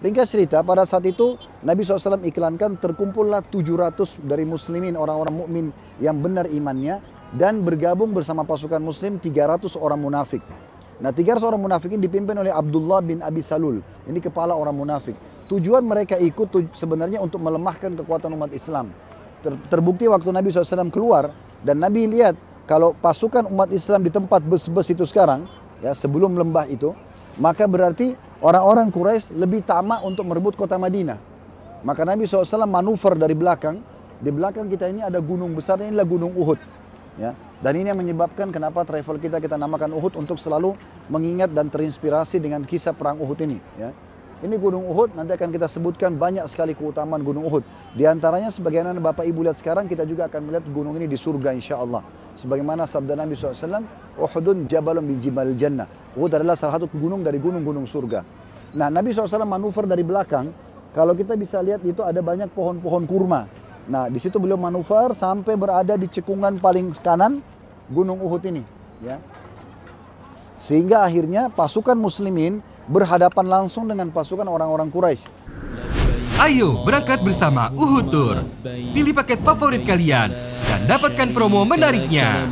Ringkas cerita, pada saat itu Nabi SAW iklankan terkumpullah 700 dari muslimin, orang-orang mukmin yang benar imannya dan bergabung bersama pasukan muslim 300 orang munafik. Nah, 300 orang munafik ini dipimpin oleh Abdullah bin Abi Salul. Ini kepala orang munafik. Tujuan mereka ikut sebenarnya untuk melemahkan kekuatan umat Islam. Ter terbukti waktu Nabi SAW keluar dan Nabi lihat kalau pasukan umat Islam di tempat bes-bes itu sekarang, ya sebelum lembah itu, maka berarti orang-orang Quraisy lebih tamak untuk merebut kota Madinah. Maka Nabi SAW manuver dari belakang. Di belakang kita ini ada gunung besar, ini adalah gunung Uhud. Ya, dan ini yang menyebabkan kenapa travel kita kita namakan Uhud untuk selalu mengingat dan terinspirasi dengan kisah perang Uhud ini. Ya. Ini Gunung Uhud, nanti akan kita sebutkan banyak sekali keutamaan Gunung Uhud. Di antaranya sebagaimana Bapak Ibu lihat sekarang, kita juga akan melihat gunung ini di surga insya Allah. Sebagaimana sabda Nabi SAW, Uhudun jabalun bin jimal jannah. Uhud adalah salah satu gunung dari gunung-gunung surga. Nah Nabi SAW manuver dari belakang, kalau kita bisa lihat itu ada banyak pohon-pohon kurma. Nah di situ beliau manuver sampai berada di cekungan paling kanan Gunung Uhud ini. Ya. Sehingga akhirnya pasukan muslimin berhadapan langsung dengan pasukan orang-orang Quraisy. Ayo berangkat bersama Uhud Tour. Pilih paket favorit kalian dan dapatkan promo menariknya.